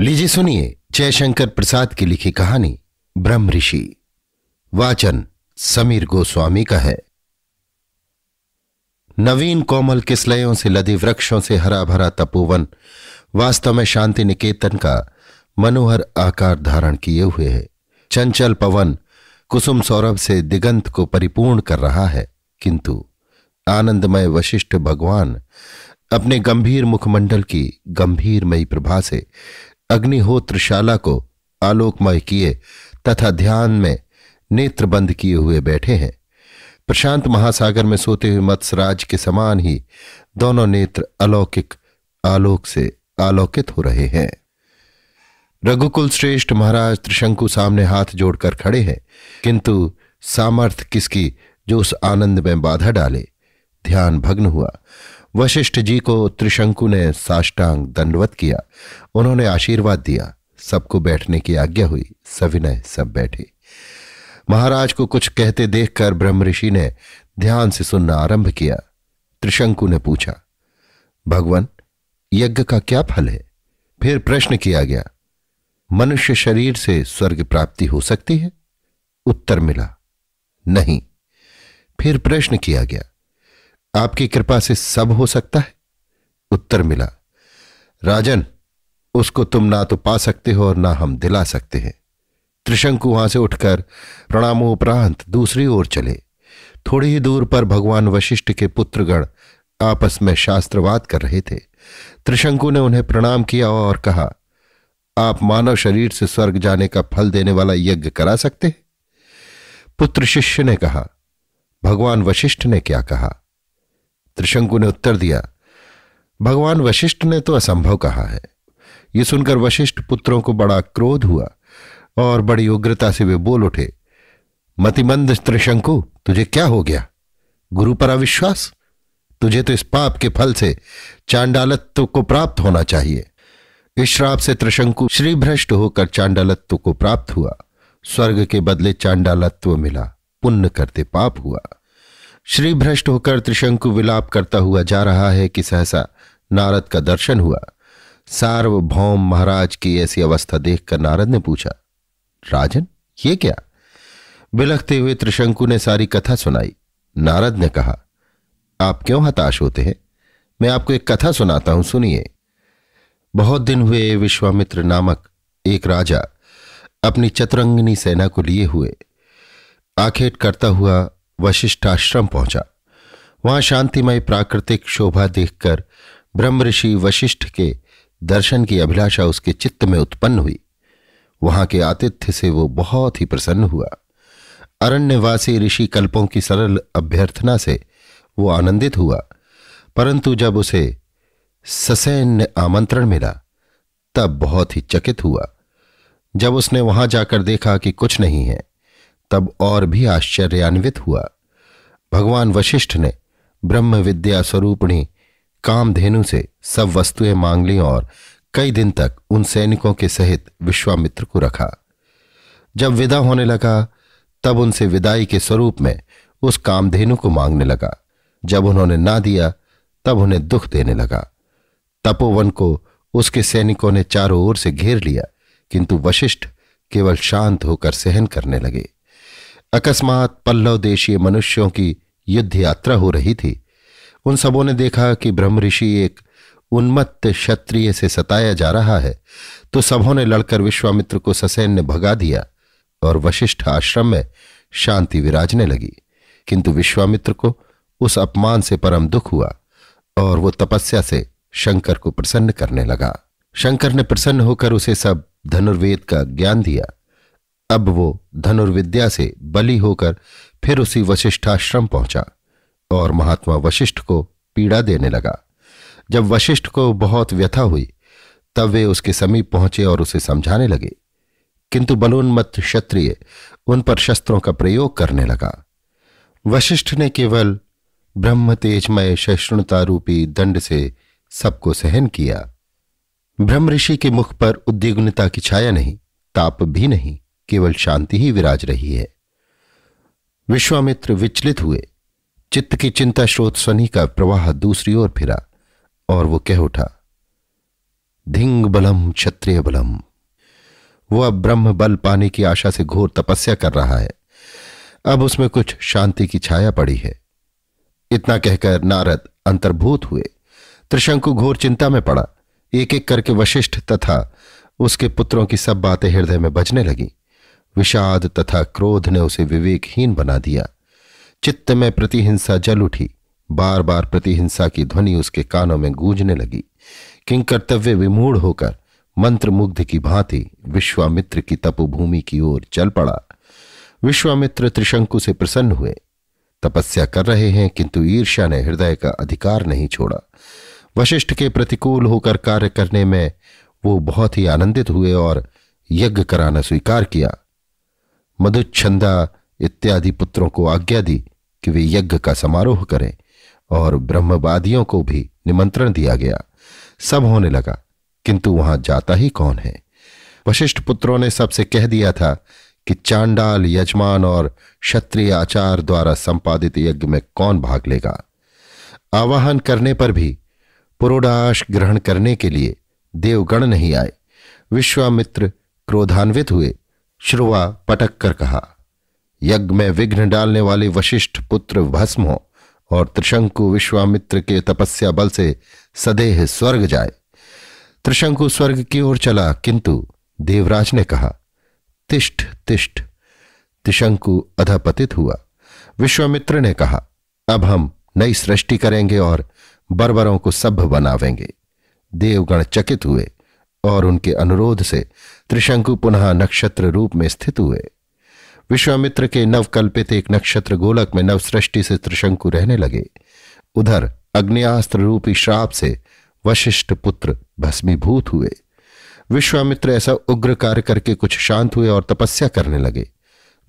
लीजिए सुनिए जयशंकर प्रसाद की लिखी कहानी ब्रह्म ऋषि वाचन समीर गोस्वामी का है नवीन कोमल किसलयों से लदे वृक्षों से हरा भरा तपोवन वास्तव में शांति निकेतन का मनोहर आकार धारण किए हुए है चंचल पवन कुसुम सौरभ से दिगंत को परिपूर्ण कर रहा है किंतु आनंदमय वशिष्ठ भगवान अपने गंभीर मुखमंडल की गंभीरमयी प्रभा से अग्निहोत्रशाला को आलोकमय किए तथा ध्यान में नेत्र बंद किए हुए बैठे हैं प्रशांत महासागर में सोते हुए मत्सराज के समान ही दोनों नेत्र अलौकिक आलोक से आलोकित हो रहे हैं रघुकुल श्रेष्ठ महाराज त्रिशंकु सामने हाथ जोड़कर खड़े हैं किंतु सामर्थ किसकी जो उस आनंद में बाधा डाले ध्यान भग्न हुआ वशिष्ठ जी को त्रिशंकु ने साष्टांग दंडवत किया उन्होंने आशीर्वाद दिया सबको बैठने की आज्ञा हुई सविनय सब बैठे महाराज को कुछ कहते देखकर ऋषि ने ध्यान से सुनना आरंभ किया त्रिशंकु ने पूछा भगवान यज्ञ का क्या फल है फिर प्रश्न किया गया मनुष्य शरीर से स्वर्ग प्राप्ति हो सकती है उत्तर मिला नहीं फिर प्रश्न किया गया आपकी कृपा से सब हो सकता है उत्तर मिला राजन उसको तुम ना तो पा सकते हो और ना हम दिला सकते हैं त्रिशंकु वहां से उठकर प्रणामोपरांत दूसरी ओर चले थोड़ी ही दूर पर भगवान वशिष्ठ के पुत्रगण आपस में शास्त्रवाद कर रहे थे त्रिशंकु ने उन्हें प्रणाम किया और कहा आप मानव शरीर से स्वर्ग जाने का फल देने वाला यज्ञ करा सकते हैं पुत्र शिष्य ने कहा भगवान वशिष्ठ ने क्या कहा त्रिशंकु ने उत्तर दिया भगवान वशिष्ठ ने तो असंभव कहा है ये सुनकर वशिष्ठ पुत्रों को बड़ा क्रोध हुआ और बड़ी उग्रता से वे बोल उठे मतिमंद त्रिशंकु तुझे क्या हो गया गुरु पर अविश्वास तुझे तो इस पाप के फल से चांडालत्व को प्राप्त होना चाहिए इस श्राप से त्रिशंकु श्रीभ्रष्ट होकर चांडालत्व को प्राप्त हुआ स्वर्ग के बदले चांडालत्व मिला पुण्य करते पाप हुआ श्री भ्रष्ट होकर त्रिशंकु विलाप करता हुआ जा रहा है कि सहसा नारद का दर्शन हुआ सार्वभौम महाराज की ऐसी अवस्था देखकर नारद ने पूछा राजन ये क्या बिलखते हुए त्रिशंकु ने सारी कथा सुनाई नारद ने कहा आप क्यों हताश होते हैं मैं आपको एक कथा सुनाता हूं सुनिए बहुत दिन हुए विश्वामित्र नामक एक राजा अपनी चतरंगनी सेना को लिए हुए आखेट करता हुआ वशिष्ठाश्रम पहुंचा वहां शांतिमय प्राकृतिक शोभा देखकर ब्रह्म ऋषि वशिष्ठ के दर्शन की अभिलाषा उसके चित्त में उत्पन्न हुई वहां के आतिथ्य से वो बहुत ही प्रसन्न हुआ अरण्यवासी ऋषि कल्पों की सरल अभ्यर्थना से वो आनंदित हुआ परंतु जब उसे ससैन्य आमंत्रण मिला तब बहुत ही चकित हुआ जब उसने वहां जाकर देखा कि कुछ नहीं है तब और भी आश्चर्यान्वित हुआ भगवान वशिष्ठ ने ब्रह्म विद्या स्वरूपणी कामधेनु से सब वस्तुएं मांग ली और कई दिन तक उन सैनिकों के सहित विश्वामित्र को रखा जब विदा होने लगा तब उनसे विदाई के स्वरूप में उस कामधेनु को मांगने लगा जब उन्होंने ना दिया तब उन्हें दुख देने लगा तपोवन को उसके सैनिकों ने चारों ओर से घेर लिया किंतु वशिष्ठ केवल शांत होकर सहन करने लगे अकस्मात पल्लव देशीय मनुष्यों की युद्ध यात्रा हो रही थी उन सबों ने देखा कि ब्रह्म ऋषि एक उन्मत्त क्षत्रिय से सताया जा रहा है तो सबों ने लड़कर विश्वामित्र को ससैन ने भगा दिया और वशिष्ठ आश्रम में शांति विराजने लगी किंतु विश्वामित्र को उस अपमान से परम दुख हुआ और वो तपस्या से शंकर को प्रसन्न करने लगा शंकर ने प्रसन्न होकर उसे सब धनुर्वेद का ज्ञान दिया अब वो धनुर्विद्या से बली होकर फिर उसी वशिष्ठाश्रम पहुंचा और महात्मा वशिष्ठ को पीड़ा देने लगा जब वशिष्ठ को बहुत व्यथा हुई तब वे उसके समीप पहुंचे और उसे समझाने लगे किंतु बलोन्मत क्षत्रिय उन पर शस्त्रों का प्रयोग करने लगा वशिष्ठ ने केवल ब्रह्म तेजमय सहिष्णुता रूपी दंड से सबको सहन किया ब्रह्म ऋषि के मुख पर उद्विग्नता की छाया नहीं ताप भी नहीं केवल शांति ही विराज रही है विश्वामित्र विचलित हुए चित्त की चिंता स्रोत सनी का प्रवाह दूसरी ओर फिरा और वो कह उठा धिंग बलम क्षत्रिय बलम वह अब ब्रह्म बल पाने की आशा से घोर तपस्या कर रहा है अब उसमें कुछ शांति की छाया पड़ी है इतना कहकर नारद अंतर्भूत हुए त्रिशंकु घोर चिंता में पड़ा एक एक करके वशिष्ठ तथा उसके पुत्रों की सब बातें हृदय में बजने लगी विषाद तथा क्रोध ने उसे विवेकहीन बना दिया चित्त में प्रतिहिंसा जल उठी बार बार प्रतिहिंसा की ध्वनि उसके कानों में गूंजने लगी किंग कर्तव्य विमूढ़ होकर मंत्र मुग्ध की भांति विश्वामित्र की तपोभूमि की ओर चल पड़ा विश्वामित्र त्रिशंकु से प्रसन्न हुए तपस्या कर रहे हैं किंतु ईर्ष्या ने हृदय का अधिकार नहीं छोड़ा वशिष्ठ के प्रतिकूल होकर कार्य करने में वो बहुत ही आनंदित हुए और यज्ञ कराना स्वीकार किया मधुच्छंदा इत्यादि पुत्रों को आज्ञा दी कि वे यज्ञ का समारोह करें और ब्रह्मवादियों को भी निमंत्रण दिया गया सब होने लगा किंतु वहां जाता ही कौन है वशिष्ठ पुत्रों ने सबसे कह दिया था कि चांडाल यजमान और क्षत्रिय आचार द्वारा संपादित यज्ञ में कौन भाग लेगा आवाहन करने पर भी पुरोडाश ग्रहण करने के लिए देवगण नहीं आए विश्वामित्र क्रोधान्वित हुए श्रुवा पटक कर कहा यज्ञ में विघ्न डालने वाले वशिष्ठ पुत्र भस्म हो और त्रिशंकु विश्वामित्र के तपस्या बल से सदेह स्वर्ग जाए त्रिशंकु स्वर्ग की ओर चला किंतु देवराज ने कहा तिष्ठ तिष्ठ त्रिशंकु अधपतित हुआ विश्वामित्र ने कहा अब हम नई सृष्टि करेंगे और बर्बरों को सभ्य बनावेंगे देवगण चकित हुए और उनके अनुरोध से त्रिशंकु पुनः नक्षत्र रूप में स्थित हुए विश्वामित्र के नवकल्पित एक नक्षत्र गोलक में नवसृष्टि से त्रिशंकु रहने लगे उधर अग्नियास्त्र रूपी श्राप से वशिष्ठ पुत्र भस्मीभूत हुए विश्वामित्र ऐसा उग्र कार्य करके कुछ शांत हुए और तपस्या करने लगे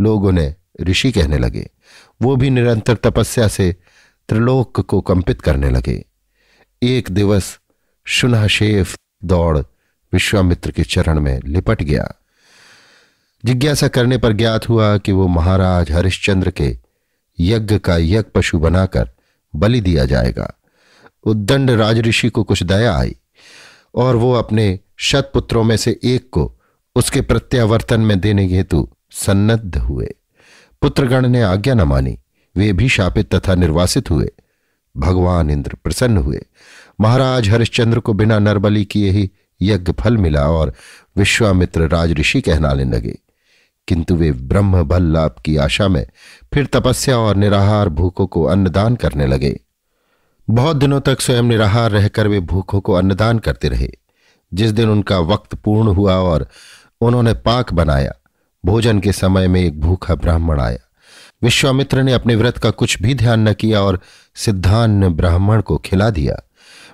लोग उन्हें ऋषि कहने लगे वो भी निरंतर तपस्या से त्रिलोक को कंपित करने लगे एक दिवस शुनहशेफ दौड़ विश्वामित्र के चरण में लिपट गया जिज्ञासा करने पर ज्ञात हुआ कि वो महाराज हरिश्चंद्र के यज्ञ का यज्ञ पशु बनाकर बलि दिया जाएगा उद्दंड राजऋषि को कुछ दया आई और वो अपने शतपुत्रों में से एक को उसके प्रत्यावर्तन में देने हेतु सन्नद्ध हुए पुत्रगण ने आज्ञा न मानी वे भी शापित तथा निर्वासित हुए भगवान इंद्र प्रसन्न हुए महाराज हरिश्चंद्र को बिना नरबली किए ही यज्ञ फल मिला और विश्वामित्र राजऋषि कहनाने लगे किंतु वे ब्रह्म बल लाभ की आशा में फिर तपस्या और निराहार भूखों को अन्नदान करने लगे बहुत दिनों तक स्वयं निराहार रहकर वे भूखों को अन्नदान करते रहे जिस दिन उनका वक्त पूर्ण हुआ और उन्होंने पाक बनाया भोजन के समय में एक भूखा ब्राह्मण आया विश्वामित्र ने अपने व्रत का कुछ भी ध्यान न किया और सिद्धांत ब्राह्मण को खिला दिया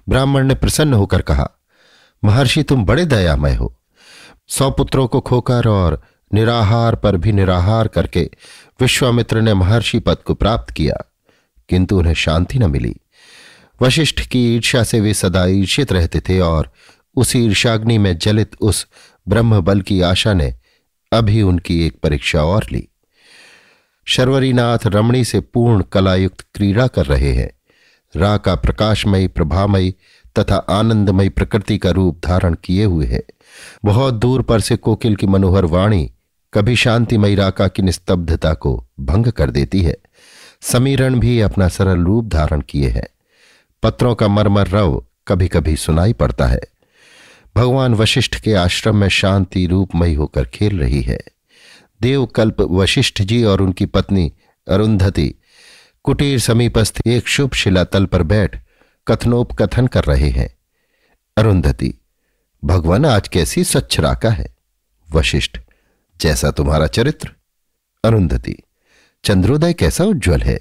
ब्राह्मण ने प्रसन्न होकर कहा महर्षि तुम बड़े दयामय हो सौ पुत्रों को खोकर और निराहार पर भी निराहार करके विश्वामित्र ने महर्षि पद को प्राप्त किया किंतु उन्हें शांति न मिली वशिष्ठ की ईर्ष्या से वे सदा ईर्षित रहते थे और उसी ईर्षाग्नि में जलित उस ब्रह्म बल की आशा ने अभी उनकी एक परीक्षा और ली शर्वरीनाथ रमणी से पूर्ण कलायुक्त क्रीड़ा कर रहे हैं रा का प्रकाशमयी प्रभामयी तथा आनंदमय प्रकृति का रूप धारण किए हुए है बहुत दूर पर से कोकिल की मनोहर वाणी कभी शांतिमय राका की निस्तब्धता को भंग कर देती है समीरण भी अपना सरल रूप धारण किए है पत्रों का मरमर रव कभी कभी सुनाई पड़ता है भगवान वशिष्ठ के आश्रम में शांति रूपमयी होकर खेल रही है देवकल्प वशिष्ठ जी और उनकी पत्नी अरुंधति कुटीर समीपस्थ एक शुभ शिला तल पर बैठ कथनोपकथन कर रहे हैं अरुंधति भगवान आज कैसी राका है वशिष्ठ जैसा तुम्हारा चरित्र अरुंधति चंद्रोदय कैसा उज्जवल है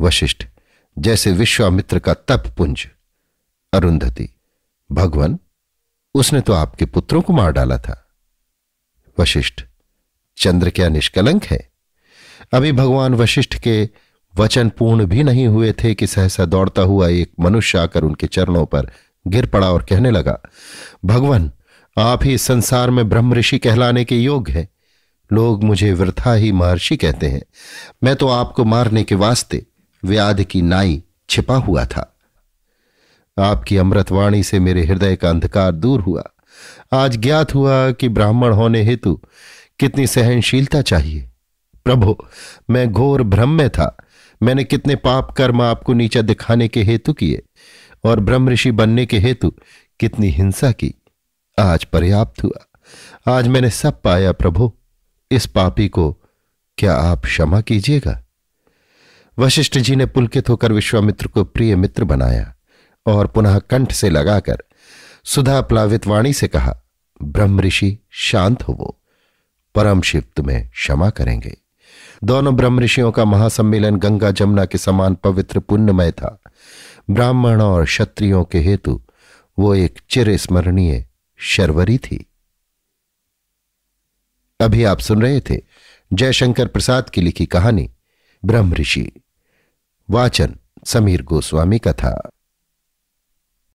वशिष्ठ जैसे विश्वामित्र का तप पुंज अरुंधति भगवान उसने तो आपके पुत्रों को मार डाला था वशिष्ठ चंद्र क्या निष्कलंक है अभी भगवान वशिष्ठ के वचन पूर्ण भी नहीं हुए थे कि सहसा दौड़ता हुआ एक मनुष्य आकर उनके चरणों पर गिर पड़ा और कहने लगा भगवान आप ही संसार में ब्रह्म ऋषि कहलाने के योग्य हैं लोग मुझे वृथा ही महर्षि कहते हैं मैं तो आपको मारने के वास्ते व्याध की नाई छिपा हुआ था आपकी अमृतवाणी से मेरे हृदय का अंधकार दूर हुआ आज ज्ञात हुआ कि ब्राह्मण होने हेतु कितनी सहनशीलता चाहिए प्रभु मैं घोर भ्रम में था मैंने कितने पाप कर्म आपको नीचा दिखाने के हेतु किए और ब्रह्म ऋषि बनने के हेतु कितनी हिंसा की आज पर्याप्त हुआ आज मैंने सब पाया प्रभु इस पापी को क्या आप क्षमा कीजिएगा वशिष्ठ जी ने पुलकित होकर विश्वामित्र को प्रिय मित्र बनाया और पुनः कंठ से लगाकर सुधा प्लावित वाणी से कहा ब्रह्म ऋषि शांत हो वो परम शिव तुम्हें क्षमा करेंगे दोनों ब्रह्म ऋषियों का महासम्मेलन गंगा जमुना के समान पवित्र पुण्यमय था ब्राह्मण और क्षत्रियों के हेतु वो एक चिर स्मरणीय शर्वरी थी अभी आप सुन रहे थे जयशंकर प्रसाद की लिखी कहानी ब्रह्म ऋषि वाचन समीर गोस्वामी का था